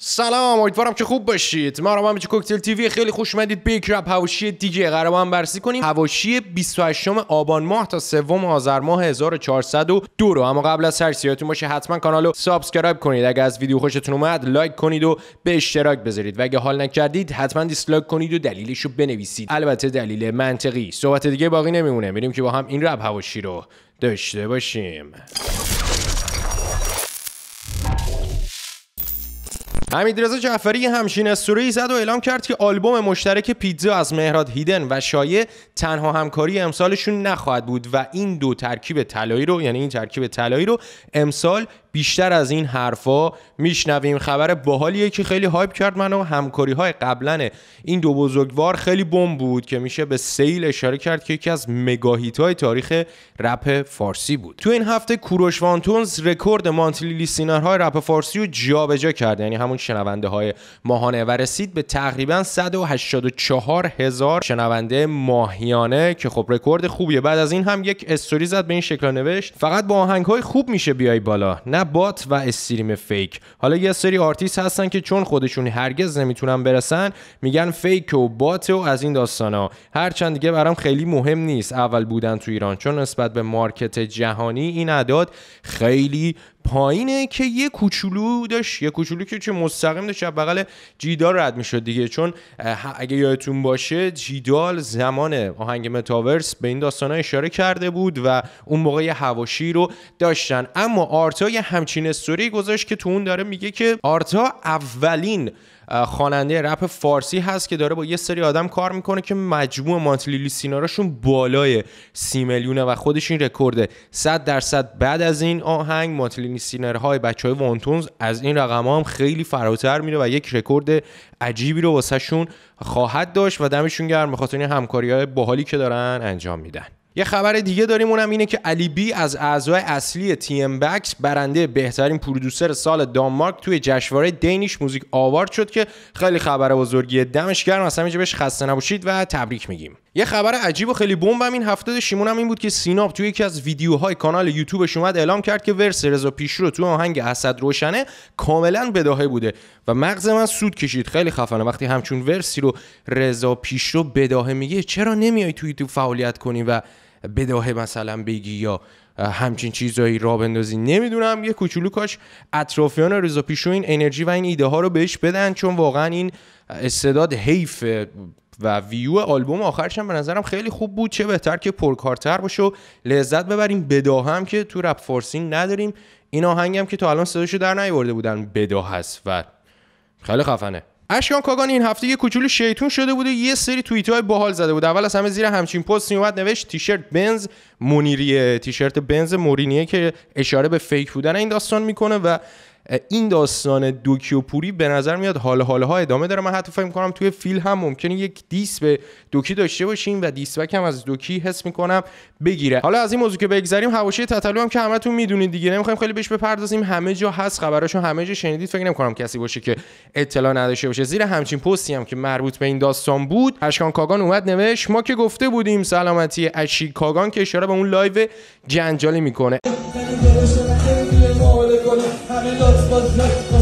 سلام امیدوارم که خوب باشید ما رو همچه کوکتل تیوی خیلی خوش اومدید به یک رب حواشی دیگه قرار هم بررسی کنیم حواشی 28 آبان ماه تا سوم آذر ماه 1402 رو اما قبل از هر سیاتون باشه حتما کانال رو سابسکرایب کنید اگر از ویدیو خوشتون اومد لایک کنید و به اشتراک بذارید و اگه حال نکردید حتما دیسلایک کنید و دلیلش رو بنویسید البته دلیل منطقی صحبت دیگه باقی نمیمونه میریم که با هم این رپ حواشی رو داشته باشیم رزا جعفری همشین استوری زد و اعلام کرد که آلبوم مشترک پیتزا از مهراد هیدن و شایع تنها همکاری امسالشون نخواهد بود و این دو ترکیب طلایی رو یعنی این ترکیب طلایی رو امسال بیشتر از این حرفا میشنویم خبر باحالیه که خیلی هایپ کرد منو همکاری های قبلا این دو بزرگوار خیلی بم بود که میشه به سیل اشاره کرد که یکی از مگاهیت های تاریخ رپ فارسی بود تو این هفته کوروش وانتونز رکورد مانتلی لیسینر های رپ فارسی رو جابجا کرد یعنی همون شنونده های ماهانه و رسید به تقریبا 184 هزار شنونده ماهیانه که خب رکورد خوبیه بعد از این هم یک استوری زد به این شکل نوشت فقط با آهنگ های خوب میشه بیای بالا نه نه بات و استریم فیک حالا یه سری آرتیست هستن که چون خودشون هرگز نمیتونن برسن میگن فیک و بات و از این داستانا هرچند دیگه برام خیلی مهم نیست اول بودن تو ایران چون نسبت به مارکت جهانی این اعداد خیلی پایینه که یه کوچولو داشت یه کوچولو که چه مستقیم داشت بغل جیدال رد میشد دیگه چون اگه یادتون باشه جیدال زمان آهنگ متاورس به این داستانا اشاره کرده بود و اون موقع یه هواشی رو داشتن اما آرتا یه همچین استوری گذاشت که تو اون داره میگه که آرتا اولین خواننده رپ فارسی هست که داره با یه سری آدم کار میکنه که مجموع مانتلیلی سیناراشون بالای سی میلیونه و خودش این رکورده 100 درصد بعد از این آهنگ مانتلیلی سینر های بچه های وانتونز از این رقم هم خیلی فراتر میره و یک رکورد عجیبی رو واسه شون خواهد داشت و دمشون گرم بخاطر این همکاری های باحالی که دارن انجام میدن یه خبر دیگه داریم اونم اینه که علی بی از اعضای اصلی تیم بکس برنده بهترین پرودوسر سال دانمارک توی جشنواره دینیش موزیک آوارد شد که خیلی خبر بزرگیه دمش گرم اصلا اینجا بهش خسته نباشید و تبریک میگیم یه خبر عجیب و خیلی بمبم این هفته شیمون هم این بود که سیناب توی یکی از ویدیوهای کانال یوتیوبش اومد اعلام کرد که ورس رضا پیشرو تو آهنگ اسد روشنه کاملا بداهه بوده و مغز من سود کشید خیلی خفنه وقتی همچون ورسی رو رضا پیشرو بداهه میگه چرا نمیای توی یوتیوب فعالیت کنی و بداهه مثلا بگی یا همچین چیزایی را بندازی نمیدونم یه کوچولو کاش اطرافیان رضا پیشرو این انرژی و این ایده ها رو بهش بدن چون واقعا این استعداد حیف و ویو آلبوم آخرش هم به نظرم خیلی خوب بود چه بهتر که پرکارتر باشه و لذت ببریم بداهم هم که تو رپ فارسینگ نداریم این آهنگ هم که تا الان صداشو در نیاورده بودن بدا هست و خیلی خفنه اشکان کاگان این هفته یه کوچولو شیطون شده بود یه سری توییت های باحال زده بود اول از همه زیر همچین پست میومد نوشت تیشرت بنز مونیریه تیشرت بنز مورینیه که اشاره به فیک بودن این داستان میکنه و این داستان پوری به نظر میاد حال حال ها ادامه داره من حتی فکر میکنم توی فیل هم ممکنه یک دیس به دوکی داشته باشیم و دیس هم از دوکی حس میکنم بگیره حالا از این موضوع که بگذریم حواشی تتلو هم که همتون میدونید دیگه نمیخوایم خیلی بهش بپردازیم همه جا هست خبراشو همه جا شنیدید فکر نمیکنم کسی باشه که اطلاع نداشته باشه زیر همچین پستی هم که مربوط به این داستان بود اشکان کاگان اومد نوشت ما که گفته بودیم سلامتی اشی کاگان که اشاره به اون لایو جنجالی میکنه Kamienną spożywką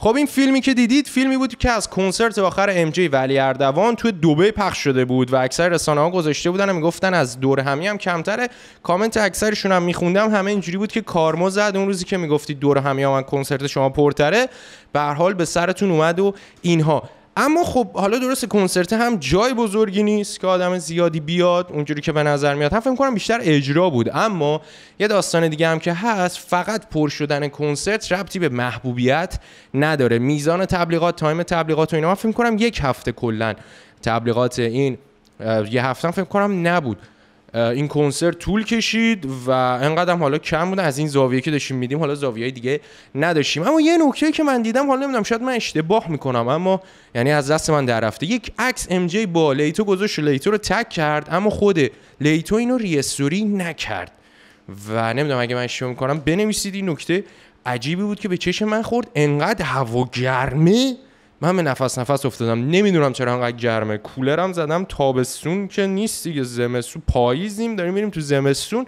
خب این فیلمی که دیدید فیلمی بود که از کنسرت آخر ام جی ولی اردوان توی دبی پخش شده بود و اکثر رسانه ها گذاشته بودن و میگفتن از دور همی هم کمتره کامنت اکثرشون هم میخوندم همه اینجوری بود که کارما زد اون روزی که میگفتید دور همی هم کنسرت شما پرتره به حال به سرتون اومد و اینها اما خب حالا درست کنسرت هم جای بزرگی نیست که آدم زیادی بیاد اونجوری که به نظر میاد هم فکر کنم بیشتر اجرا بود اما یه داستان دیگه هم که هست فقط پر شدن کنسرت ربطی به محبوبیت نداره میزان تبلیغات تایم تبلیغات و اینا من فکر کنم یک هفته کلا تبلیغات این یه هفته فکر کنم نبود این کنسرت طول کشید و انقدرم حالا کم بوده از این زاویه که داشتیم میدیم حالا زاویه دیگه نداشتیم اما یه نکته که من دیدم حالا نمیدونم شاید من اشتباه میکنم اما یعنی از دست من در رفته یک عکس ام جی با لیتو گذاشت لیتو رو تک کرد اما خود لیتو اینو ریستوری نکرد و نمیدونم اگه من اشتباه میکنم بنویسید این نکته عجیبی بود که به چشم من خورد انقدر هوا گرمه من به نفس نفس افتادم نمیدونم چرا انقدر گرمه کولرم زدم تابستون که نیست دیگه زمستون پاییزیم داریم میریم تو زمستون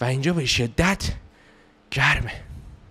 و اینجا به شدت گرمه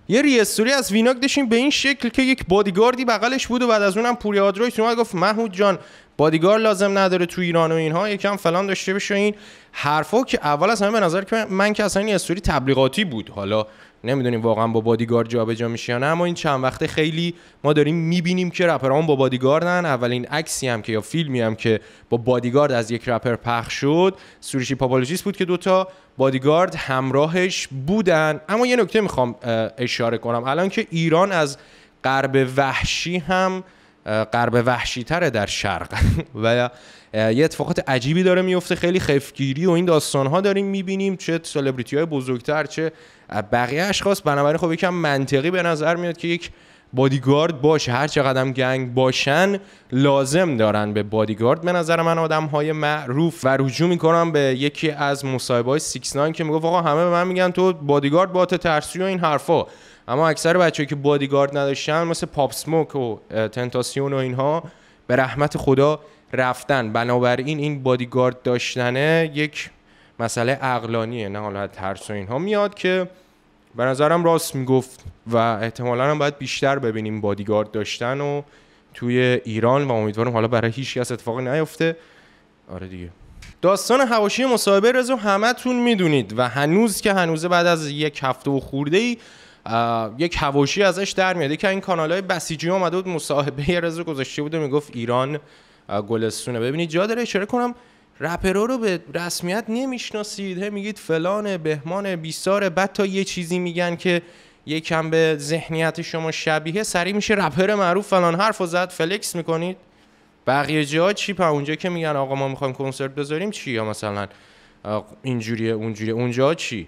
یه ریستوری از ویناک داشتیم به این شکل که یک بادیگاردی بغلش بود و بعد از اونم پوری آدرویس اومد گفت محمود جان بادیگار لازم نداره تو ایران و اینها یکم فلان داشته بشه این حرفا که اول از همه به نظر که من که اصلا این استوری تبلیغاتی بود حالا نمیدونیم واقعا با بادیگارد جابجا میشه یا نه اما این چند وقته خیلی ما داریم میبینیم که رپران با بادیگاردن اولین عکسی هم که یا فیلمی هم که با بادیگارد از یک رپر پخش شد سوریشی پاپالوجیست بود که دوتا بادیگارد همراهش بودن اما یه نکته میخوام اشاره کنم الان که ایران از غرب وحشی هم قرب وحشی تره در شرق و یه اتفاقات عجیبی داره میفته خیلی خفگیری و این داستان ها داریم میبینیم چه سلبریتی های بزرگتر چه بقیه اشخاص بنابراین خب یکم منطقی به نظر میاد که یک بادیگارد باش هر قدم گنگ باشن لازم دارن به بادیگارد به نظر من آدم های معروف و رجوع میکنم به یکی از مصاحبه های ناین که میگفت آقا همه به من میگن تو بادیگارد با ترسی و این حرفا اما اکثر بچه‌ای که بادیگارد نداشتن مثل پاپ سموک و تنتاسیون و اینها به رحمت خدا رفتن بنابراین این بادیگارد داشتنه یک مسئله اقلانیه نه حالا ترس و اینها میاد که به نظرم راست میگفت و احتمالا هم باید بیشتر ببینیم بادیگارد داشتن و توی ایران و امیدوارم حالا برای هیچ کس اتفاق نیفته آره دیگه داستان هواشی مصاحبه رزو همتون میدونید و هنوز که هنوزه بعد از یک هفته و خورده ای یک هواشی ازش در میاد که این کانال های بسیجی اومده بود مصاحبه یه رزو گذاشته بوده میگفت ایران گلستونه ببینید جا داره اشاره کنم رپرو رو به رسمیت نمیشناسید میگید فلان بهمان بیساره بعد تا یه چیزی میگن که یکم به ذهنیت شما شبیه سری میشه رپر معروف فلان حرف و زد فلکس میکنید بقیه جا چی پا اونجا که میگن آقا ما میخوایم کنسرت بذاریم چی یا مثلا اینجوریه اونجوریه اونجا چی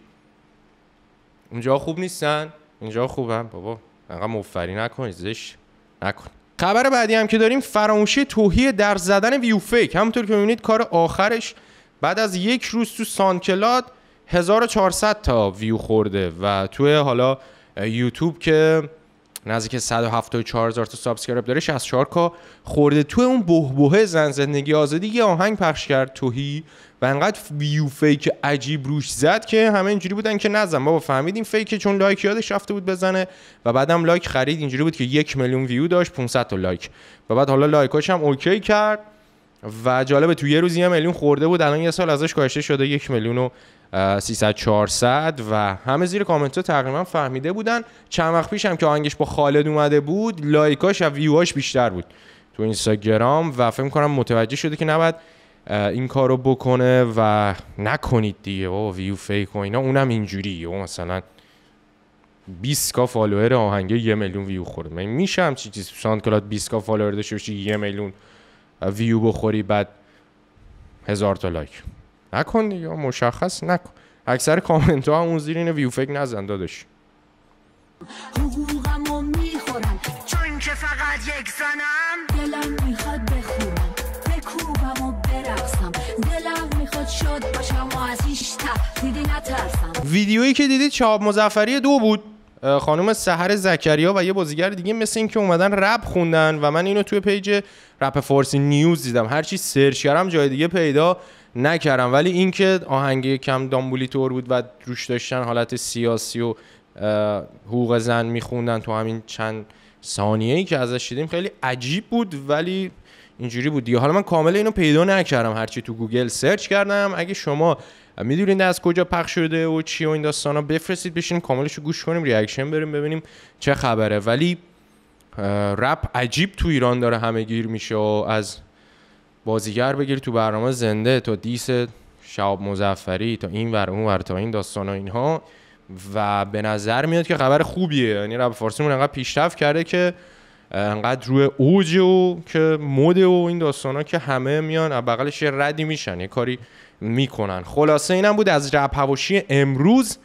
اونجا خوب نیستن اینجا خوبم بابا انقدر مفری نکن زش نکن خبر بعدی هم که داریم فراموشی توهی در زدن ویو فیک همونطور که میبینید کار آخرش بعد از یک روز تو سانکلاد 1400 تا ویو خورده و توی حالا یوتیوب که نزدیک 174 هزار تا سابسکرایب داره 64 کا خورده تو اون بهبهه زن زندگی آزادی یه آهنگ پخش کرد توهی و انقدر ویو فیک عجیب روش زد که همه اینجوری بودن که نزن بابا فهمیدیم فیک چون لایک یادش رفته بود بزنه و بعدم لایک خرید اینجوری بود که یک میلیون ویو داشت 500 تا لایک و بعد حالا لایکاش هم اوکی کرد و جالبه تو یه روز یه میلیون خورده بود الان یه سال ازش کاشته شده یک میلیون و 300 و همه زیر کامنت ها تقریبا فهمیده بودن چند وقت پیش هم که آهنگش با خالد اومده بود لایکاش و ویوهاش بیشتر بود تو اینستاگرام و فکر کنم متوجه شده که نباید این کار رو بکنه و نکنید دیگه بابا ویو فیک و اینا اونم اینجوری او مثلا 20 کا فالوور آهنگه یه میلیون ویو خورد من میشه چی چیز ساند کلاد 20 کا فالوور داشته باشی یه میلیون ویو بخوری بعد هزار تا لایک نکن دیگه مشخص نکن اکثر کامنت ها اون زیر اینه ویو فیک نزن دادش میخورن چون که فقط یک ویدیویی که دیدید چاب مزفری دو بود خانم سحر زکریا و یه بازیگر دیگه مثل اینکه اومدن رپ خوندن و من اینو توی پیج رپ فارسی نیوز دیدم هرچی سرچ کردم جای دیگه پیدا نکردم ولی اینکه آهنگی کم دامبولیتور بود و روش داشتن حالت سیاسی و حقوق زن میخوندن تو همین چند ثانیه ای که ازش دیدیم خیلی عجیب بود ولی اینجوری بود دیگه حالا من کامل اینو پیدا نکردم هرچی تو گوگل سرچ کردم اگه شما میدونید از کجا پخش شده و چی و این داستانا بفرستید بشین کاملش رو گوش کنیم ریاکشن بریم ببینیم چه خبره ولی رپ عجیب تو ایران داره همه گیر میشه و از بازیگر بگیر تو برنامه زنده تا دیس شعب مزفری تا این ور اون ور تا این داستان و اینها و به نظر میاد که خبر خوبیه یعنی رپ انقدر پیشرفت کرده که انقدر روی اوج و که مده و این ها که همه میان بغلش یه ردی میشن یه کاری میکنن خلاصه اینم بود از رپ هواشی امروز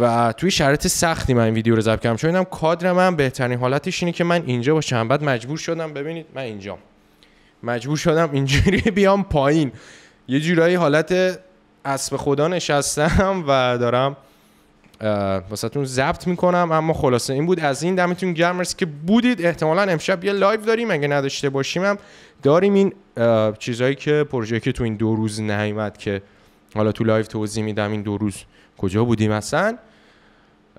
و توی شرایط سختی من این ویدیو رو ضبط کردم چون اینم کادر من بهترین حالتش اینه که من اینجا باشم بعد مجبور شدم ببینید من اینجا مجبور شدم اینجوری بیام پایین یه جورایی حالت اسب خدا نشستم و دارم واسهتون ضبط میکنم اما خلاصه این بود از این دمتون گرم که بودید احتمالا امشب یه لایو داریم اگه نداشته باشیم هم داریم این چیزهایی که پروژه که تو این دو روز نیومد که حالا تو لایو توضیح میدم این دو روز کجا بودیم اصلا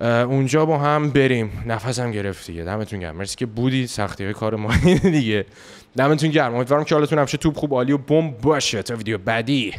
اونجا با هم بریم نفسم گرفت دیگه دمتون گرم مرسی که بودید سختی های کار ما دیگه دمتون گرم امیدوارم که حالتون همشه توپ خوب عالی و بم باشه تا ویدیو بعدی